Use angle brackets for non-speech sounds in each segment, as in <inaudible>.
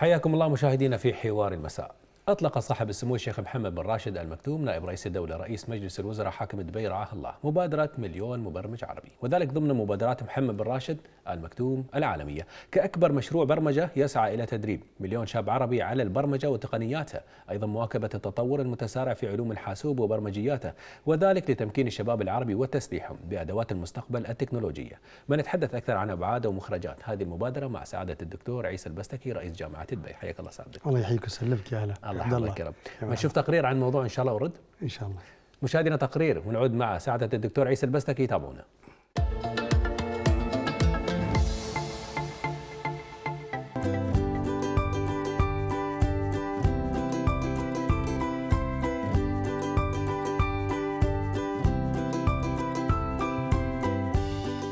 حياكم الله مشاهدينا في حوار المساء أطلق صاحب السمو الشيخ محمد بن راشد المكتوم نائب رئيس الدولة رئيس مجلس الوزراء حاكم دبي رعاه الله مبادرة مليون مبرمج عربي وذلك ضمن مبادرات محمد بن راشد المكتوم العالمية كأكبر مشروع برمجة يسعى إلى تدريب مليون شاب عربي على البرمجة وتقنياتها أيضا مواكبة التطور المتسارع في علوم الحاسوب وبرمجياته وذلك لتمكين الشباب العربي وتسليحهم بأدوات المستقبل التكنولوجية ما نتحدث أكثر عن أبعاد ومخرجات هذه المبادرة مع سعادة الدكتور عيسى البستكي رئيس جامعة دبي حياك الله سعادة الله يحييك ويسلمك يا أهلا. الله عبد الله الكرم نشوف تقرير عن الموضوع ان شاء الله ورد ان شاء الله مشاهدينا تقرير ونعود مع سعاده الدكتور عيسى البستكي يتابعونا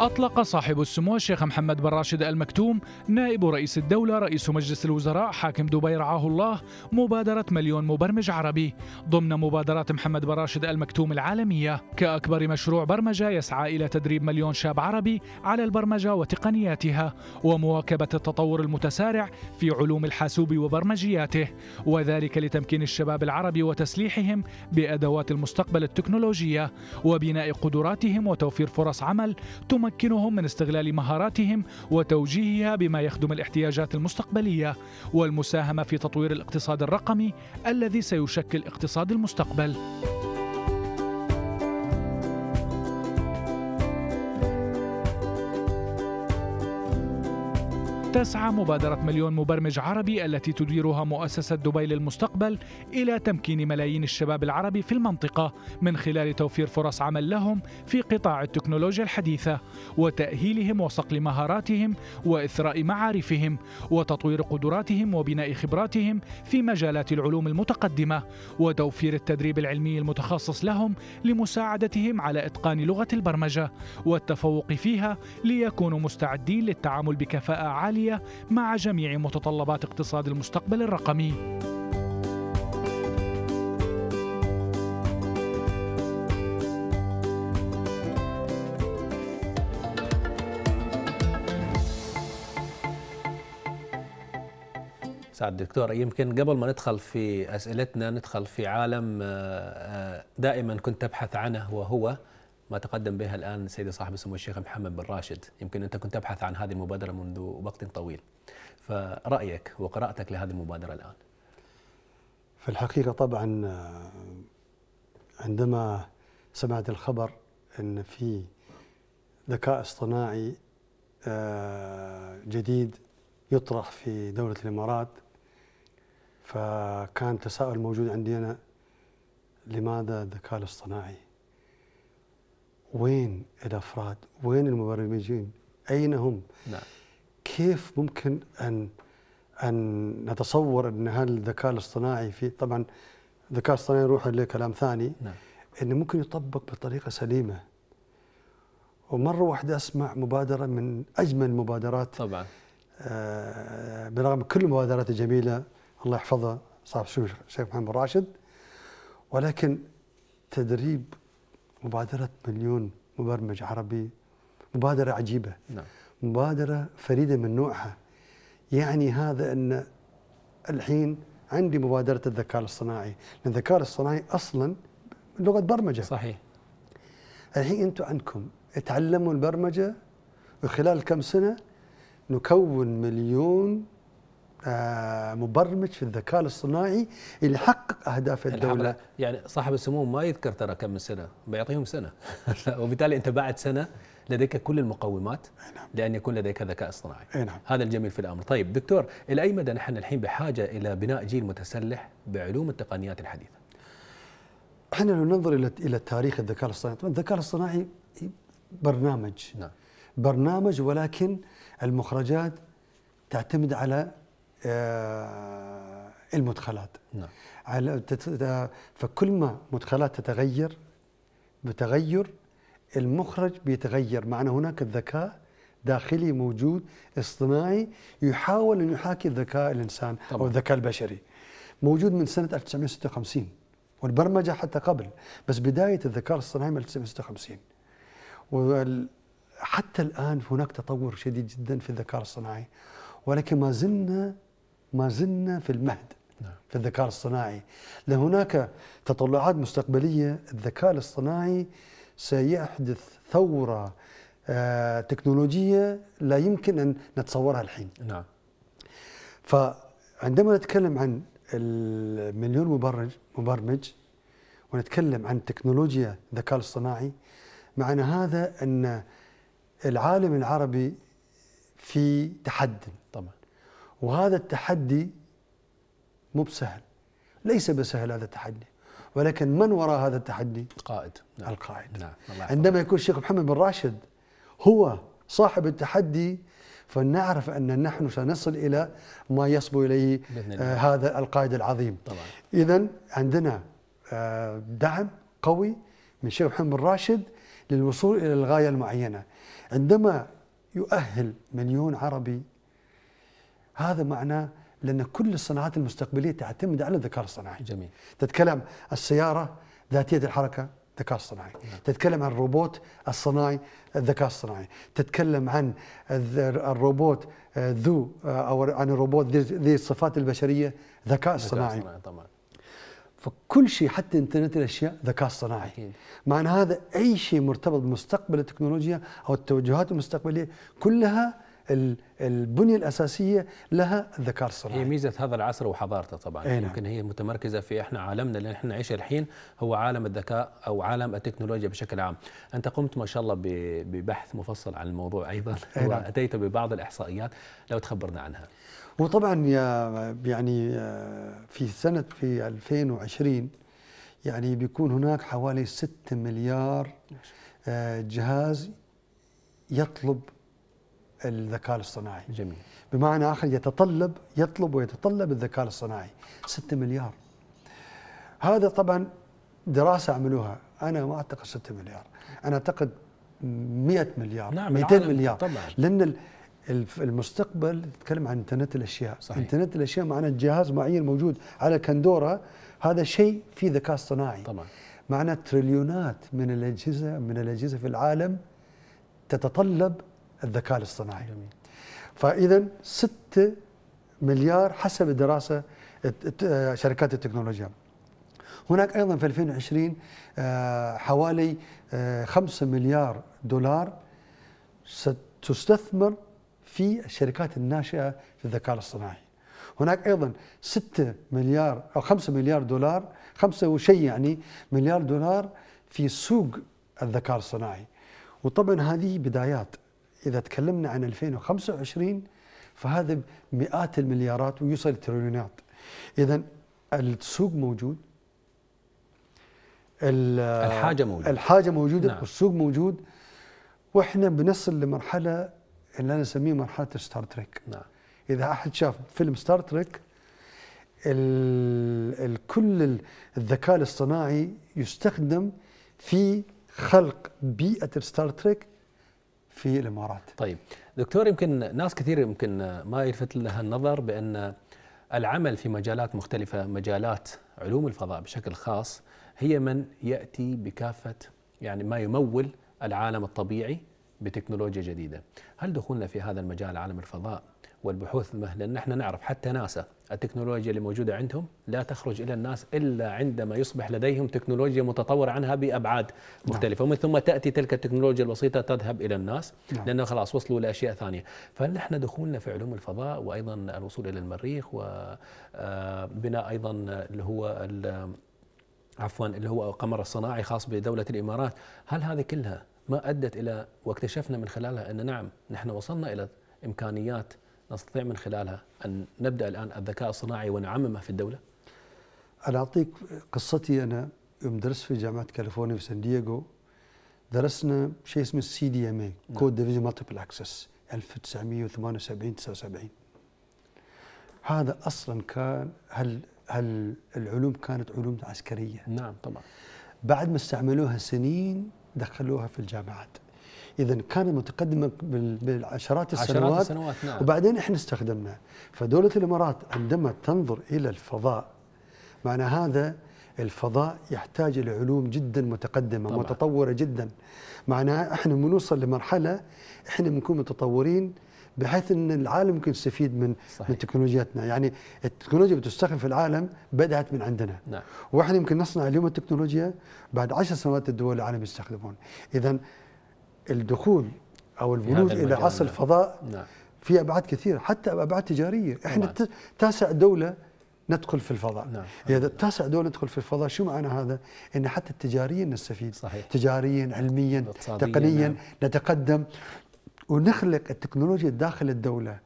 أطلق صاحب السمو الشيخ محمد بن راشد المكتوم نائب رئيس الدولة رئيس مجلس الوزراء حاكم دبي رعاه الله مبادرة مليون مبرمج عربي ضمن مبادرات محمد بن راشد المكتوم العالمية كأكبر مشروع برمجة يسعى إلى تدريب مليون شاب عربي على البرمجة وتقنياتها ومواكبة التطور المتسارع في علوم الحاسوب وبرمجياته وذلك لتمكين الشباب العربي وتسليحهم بأدوات المستقبل التكنولوجية وبناء قدراتهم وتوفير فرص عمل تم تمكنهم من استغلال مهاراتهم وتوجيهها بما يخدم الاحتياجات المستقبليه والمساهمه في تطوير الاقتصاد الرقمي الذي سيشكل اقتصاد المستقبل تسعى مبادرة مليون مبرمج عربي التي تديرها مؤسسة دبي للمستقبل إلى تمكين ملايين الشباب العربي في المنطقة من خلال توفير فرص عمل لهم في قطاع التكنولوجيا الحديثة وتأهيلهم وصقل مهاراتهم وإثراء معارفهم وتطوير قدراتهم وبناء خبراتهم في مجالات العلوم المتقدمة وتوفير التدريب العلمي المتخصص لهم لمساعدتهم على إتقان لغة البرمجة والتفوق فيها ليكونوا مستعدين للتعامل بكفاءة عالية عالية مع جميع متطلبات اقتصاد المستقبل الرقمي سعد دكتور يمكن قبل ما ندخل في اسئلتنا ندخل في عالم آه، آه، دائما كنت ابحث عنه وهو ما تقدم بها الآن سيدي صاحب السمو الشيخ محمد بن راشد يمكن أنت كنت تبحث عن هذه المبادرة منذ وقت طويل فرأيك وقراءتك لهذه المبادرة الآن في الحقيقة طبعا آه، عندما سمعت الخبر أن في ذكاء اصطناعي آه، جديد يطرح في دولة الإمارات فكان تساؤل موجود عندي أنا لماذا الذكاء الاصطناعي وين الافراد؟ وين المبرمجين؟ اين هم؟ نعم. كيف ممكن ان ان نتصور ان الذكاء الاصطناعي في طبعا الذكاء الاصطناعي يروح لكلام ثاني نعم. انه ممكن يطبق بطريقه سليمه ومره واحده اسمع مبادره من اجمل المبادرات طبعا آه برغم كل المبادرات الجميله الله يحفظه صاحب الشيخ محمد راشد ولكن تدريب مبادرة مليون مبرمج عربي مبادرة عجيبة نعم. مبادرة فريدة من نوعها يعني هذا أن الحين عندي مبادرة الذكاء الاصطناعي لأن الذكاء الاصطناعي أصلا لغة برمجة صحيح الحين أنتم عندكم تعلموا البرمجة وخلال كم سنة نكون مليون آه، مبرمج في الذكاء الاصطناعي اللي يحقق اهداف الدوله يعني صاحب السمو ما يذكر ترى كم من سنه بيعطيهم سنه <laughs> وبالتالي انت بعد سنه لديك كل المقومات نعم. لان يكون لديك ذكاء اصطناعي نعم. هذا الجميل في الامر طيب دكتور الى اي مدى نحن الحين بحاجه الى بناء جيل متسلح بعلوم التقنيات الحديثه احنا لو ننظر الى الى تاريخ الذكاء الاصطناعي طبعا الذكاء الاصطناعي برنامج نعم. برنامج ولكن المخرجات تعتمد على آه، المدخلات نعم. فكل ما مدخلات تتغير بتغير المخرج بيتغير معنى هناك الذكاء داخلي موجود اصطناعي يحاول أن يحاكي الذكاء الإنسان طبعا. أو الذكاء البشري موجود من سنة 1956 والبرمجة حتى قبل بس بداية الذكاء الاصطناعي من 1956 وحتى الآن هناك تطور شديد جدا في الذكاء الاصطناعي ولكن ما زلنا ما زلنا في المهد نعم. في الذكاء الاصطناعي لأن هناك تطلعات مستقبلية الذكاء الاصطناعي سيحدث ثورة آه، تكنولوجية لا يمكن أن نتصورها الحين نعم فعندما نتكلم عن المليون مبرمج مبرمج ونتكلم عن تكنولوجيا الذكاء الاصطناعي معنى هذا أن العالم العربي في تحدي طبعا وهذا التحدي مو بسهل ليس بسهل هذا التحدي ولكن من وراء هذا التحدي؟ القائد نعم. القائد نعم. عندما يكون الشيخ محمد بن راشد هو صاحب التحدي فلنعرف ان نحن سنصل الى ما يصبو اليه آه هذا القائد العظيم اذا عندنا آه دعم قوي من الشيخ محمد بن راشد للوصول الى الغايه المعينه عندما يؤهل مليون عربي هذا معناه لأن كل الصناعات المستقبلية تعتمد على الذكاء الصناعي جميل تتكلم السيارة ذاتية الحركة الذكاء الصناعي نعم. تتكلم عن الروبوت الصناعي الذكاء الصناعي تتكلم عن الروبوت آه، ذو آه، أو عن الروبوت ذي الصفات البشرية ذكاء الصناعي طبعا فكل شيء حتى انترنت الاشياء ذكاء صناعي أكيد. معنى هذا اي شيء مرتبط بمستقبل التكنولوجيا او التوجهات المستقبليه كلها البنيه الاساسيه لها الذكاء الصناعي. هي ميزه هذا العصر وحضارته طبعا إيه نعم. يمكن هي متمركزه في احنا عالمنا اللي احنا نعيشه الحين هو عالم الذكاء او عالم التكنولوجيا بشكل عام. انت قمت ما شاء الله ببحث مفصل عن الموضوع ايضا إيه نعم. واتيت ببعض الاحصائيات لو تخبرنا عنها. وطبعا يا يعني آه، في سنه في 2020 يعني بيكون هناك حوالي 6 مليار آه، جهاز يطلب الذكاء الاصطناعي جميل بمعنى آخر يتطلب يطلب ويتطلب الذكاء الاصطناعي 6 مليار هذا طبعا دراسة عملوها أنا ما أعتقد 6 مليار أنا أعتقد 100 مليار نعم 200 مليار طبعا لأن المستقبل تتكلم عن انترنت الاشياء صحيح. انترنت الاشياء معنا جهاز معين موجود على كندورا هذا شيء في ذكاء اصطناعي طبعا معنا تريليونات من الاجهزه من الاجهزه في العالم تتطلب الذكاء الاصطناعي جميل. فاذا 6 مليار حسب الدراسه شركات التكنولوجيا هناك ايضا في 2020 آه، حوالي 5 آه، مليار دولار ستستثمر في الشركات الناشئه في الذكاء الاصطناعي هناك ايضا 6 مليار او 5 مليار دولار 5 وشيء يعني مليار دولار في سوق الذكاء الصناعي وطبعا هذه بدايات اذا تكلمنا عن 2025 فهذا مئات المليارات ويوصل التريليونات اذا السوق موجود الحاجه موجوده الحاجه موجوده نعم. والسوق موجود واحنا بنصل لمرحله اللي انا اسميه مرحله ستار تريك نعم. اذا احد شاف فيلم ستار تريك كل الذكاء الاصطناعي يستخدم في خلق بيئه ستار تريك في الامارات. طيب دكتور يمكن ناس كثير يمكن ما يلفت لها النظر بان العمل في مجالات مختلفه مجالات علوم الفضاء بشكل خاص هي من ياتي بكافه يعني ما يمول العالم الطبيعي بتكنولوجيا جديدة هل دخولنا في هذا المجال عالم الفضاء والبحوث لأن نحن نعرف حتى ناسا التكنولوجيا اللي موجودة عندهم لا تخرج إلى الناس إلا عندما يصبح لديهم تكنولوجيا متطورة عنها بأبعاد نعم. مختلفة ومن ثم تأتي تلك التكنولوجيا البسيطة تذهب إلى الناس نعم. لأنه خلاص وصلوا لأشياء ثانية فهل نحن دخولنا في علوم الفضاء وأيضا الوصول إلى المريخ وبناء آه، أيضا اللي هو عفوا اللي هو القمر الصناعي خاص بدولة الإمارات هل هذه كلها ما أدت إلى واكتشفنا من خلالها أن نعم نحن وصلنا إلى إمكانيات نستطيع من خلالها أن نبدأ الآن الذكاء الصناعي ونعممه في الدولة؟ أنا أعطيك قصتي أنا يوم درست في جامعة كاليفورنيا في سان دييغو درسنا شيء اسمه السي دي ام اي كود ديفيجن مالتيبل اكسس 1978 79 هذا اصلا كان هل هل العلوم كانت علوم عسكريه نعم طبعا بعد ما استعملوها سنين دخلوها في الجامعات اذا كان متقدما بالعشرات السنوات, عشرات السنوات نعم. وبعدين احنا استخدمناه فدوله الامارات عندما تنظر الى الفضاء معنى هذا الفضاء يحتاج الى علوم جدا متقدمه طبعا. متطوره جدا معناها احنا بنوصل لمرحله احنا بنكون متطورين بحيث ان العالم ممكن يستفيد من صحيح. من تكنولوجياتنا يعني التكنولوجيا بتستخدم في العالم بدات من عندنا نعم. واحنا يمكن نصنع اليوم التكنولوجيا بعد عشر سنوات الدول العالم يستخدمون اذا الدخول او البنود الى عصر نعم. الفضاء نعم. في ابعاد كثيره حتى ابعاد تجاريه احنا نعم. تاسع دوله ندخل في الفضاء نعم. إذا تاسع دوله ندخل في الفضاء شو معنى هذا إن حتى تجاريا نستفيد صحيح. تجاريا علميا تقنيا نعم. نتقدم ونخلق التكنولوجيا داخل الدوله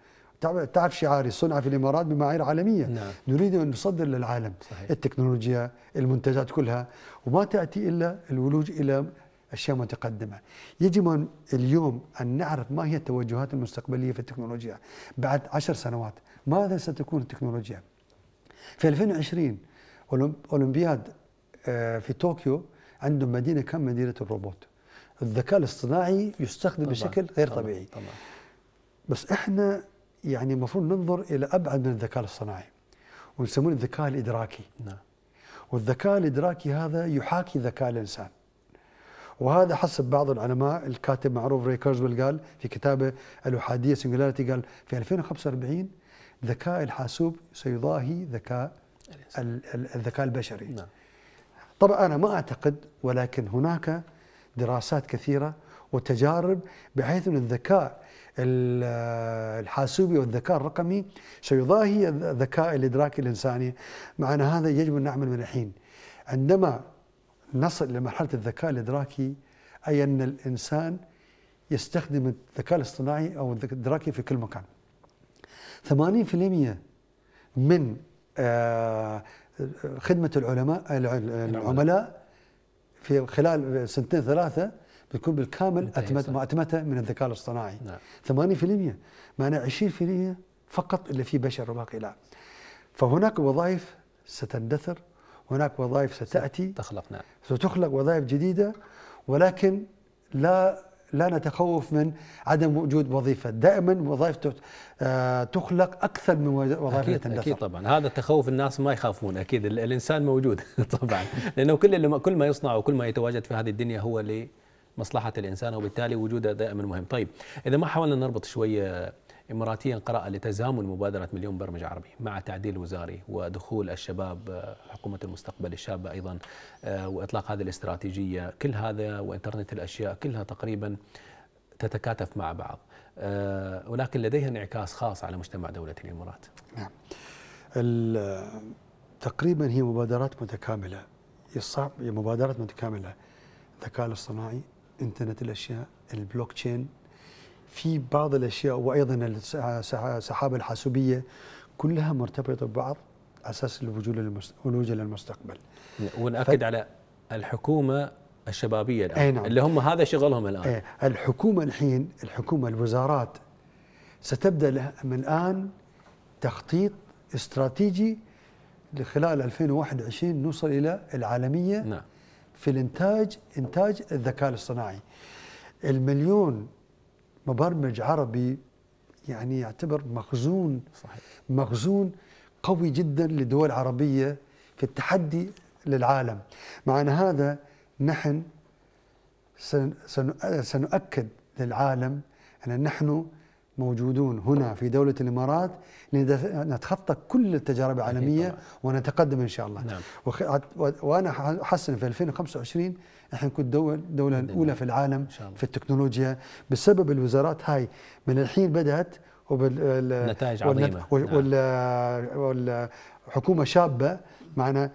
تعرف شعاري صنع في الامارات بمعايير عالميه نعم. نريد ان نصدر للعالم صحيح. التكنولوجيا المنتجات كلها وما تاتي الا الولوج الى اشياء متقدمه يجب اليوم ان نعرف ما هي التوجهات المستقبليه في التكنولوجيا بعد عشر سنوات ماذا ستكون التكنولوجيا في 2020 اولمبياد آه، في طوكيو عندهم مدينه كم مدينه الروبوت الذكاء الاصطناعي يستخدم طبعًا بشكل غير طبعًا طبيعي طبعًا بس احنا يعني المفروض ننظر الى ابعد من الذكاء الاصطناعي ونسميه الذكاء الادراكي نعم والذكاء الادراكي هذا يحاكي ذكاء الانسان وهذا حسب بعض العلماء الكاتب معروف ري كيرزويل قال في كتابه الأحادية سنجولاريتي قال في 2045 ذكاء الحاسوب سيضاهي ذكاء الذكاء البشري نعم. طبعا أنا ما أعتقد ولكن هناك دراسات كثيرة وتجارب بحيث أن الذكاء الحاسوبي والذكاء الرقمي سيضاهي ذكاء الإدراك الإنساني معنى هذا يجب أن نعمل من الحين عندما نصل لمرحلة الذكاء الإدراكي أي أن الإنسان يستخدم الذكاء الاصطناعي أو الذكاء الإدراكي في كل مكان 80% من آه، خدمة العلماء العملاء في خلال سنتين ثلاثه بتكون بالكامل اتمت من الذكاء الاصطناعي نعم. 80% في 20% فقط اللي فيه بشر وباقي لا فهناك وظائف ستندثر هناك وظائف ستاتي تخلق نعم ستخلق وظائف جديده ولكن لا لا نتخوف من عدم وجود وظيفه دائما وظائف آه، تخلق اكثر من وظائف أكيد اكيد طبعا هذا التخوف الناس ما يخافون اكيد الانسان موجود <laughs> طبعا لانه كل كل ما يصنع وكل ما يتواجد في هذه الدنيا هو لمصلحه الانسان وبالتالي وجوده دائما مهم طيب اذا ما حاولنا نربط شويه إماراتيا قرأ لتزامن مبادرة مليون برمج عربي مع تعديل وزاري ودخول الشباب آه، حكومة المستقبل الشابة أيضا آه، وإطلاق هذه الاستراتيجية كل هذا وإنترنت الأشياء كلها تقريبا تتكاتف مع بعض آه، ولكن لديها انعكاس خاص على مجتمع دولة الإمارات نعم تقريبا هي مبادرات متكاملة الصعب هي مبادرات متكاملة الذكاء الاصطناعي انترنت الأشياء البلوك تشين في بعض الاشياء وايضا السحابه الحاسوبيه كلها مرتبطه ببعض اساس اساس الوجود للمستقبل وناكد ف... على الحكومه الشبابيه الان نعم. اللي هم هذا شغلهم الان أي. الحكومه الحين الحكومه الوزارات ستبدا من الان تخطيط استراتيجي لخلال 2021 نوصل الى العالميه نعم. في الانتاج انتاج الذكاء الاصطناعي المليون مبرمج عربي يعني يعتبر مخزون صحيح. مخزون قوي جدا للدول العربية في التحدي للعالم مع أن هذا نحن سنؤكد للعالم أن نحن موجودون هنا في دولة الإمارات لنتخطى كل التجارب العالمية ونتقدم إن شاء الله نعم. وأنا حسن في 2025 احنا نكون دول دولة الأولى في العالم في التكنولوجيا بسبب الوزارات هاي من الحين بدأت وبال... نتائج عظيمة نعم. وال... والحكومة شابة معنا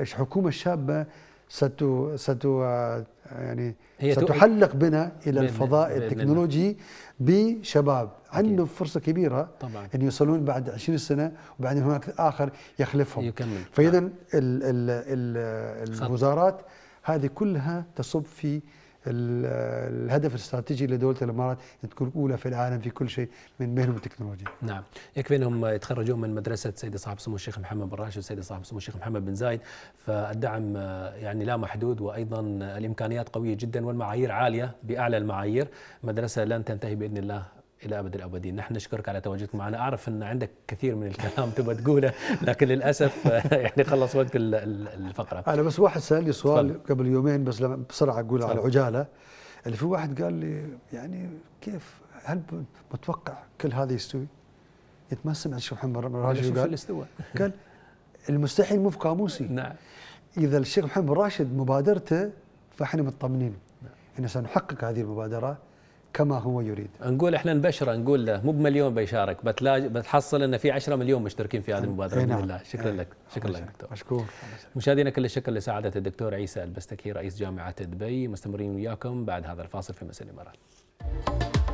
الحكومة الشابة ست ست آه، يعني هي ستحلق بنا الى الفضاء التكنولوجي بشباب عندهم فرصه كبيره طبعا ان يوصلون بعد 20 سنه وبعدين هناك اخر يخلفهم فاذا نعم. الوزارات هذه كلها تصب في الهدف الاستراتيجي لدوله الامارات ان تكون اولى في العالم في كل شيء من مهن وتكنولوجيا. نعم، يكفي انهم يتخرجون من مدرسه سيدي صاحب سمو الشيخ محمد بن راشد، سيدي صاحب سمو الشيخ محمد بن زايد، فالدعم آه، يعني لا محدود وايضا الامكانيات قويه جدا والمعايير عاليه باعلى المعايير، مدرسه لن تنتهي باذن الله الى ابد الابدين نحن نشكرك على تواجدك معنا اعرف ان عندك كثير من الكلام <laughs> تبغى تقوله لكن للاسف <laughs> يعني خلص وقت الفقره انا بس واحد سالني سؤال فل. قبل يومين بس بسرعه اقول على عجاله اللي في واحد قال لي يعني كيف هل متوقع كل هذا يستوي؟ قلت ما سمعت شو محمد راشد قال استوى قال المستحيل مو في قاموسي نعم اذا الشيخ محمد راشد مبادرته فاحنا مطمنين نعم. ان سنحقق هذه المبادره كما هو يريد نقول احنا نبشره نقول له مو بمليون بيشارك بتلاج بتحصل ان في 10 مليون مشتركين في هذه المبادره باذن نعم. الله نعم. شكرا لك شكرا لك نعم. دكتور مشكور مشاهدينا كل الشكر لسعاده الدكتور عيسى البستكي رئيس جامعه دبي مستمرين وياكم بعد هذا الفاصل في مسألة الامارات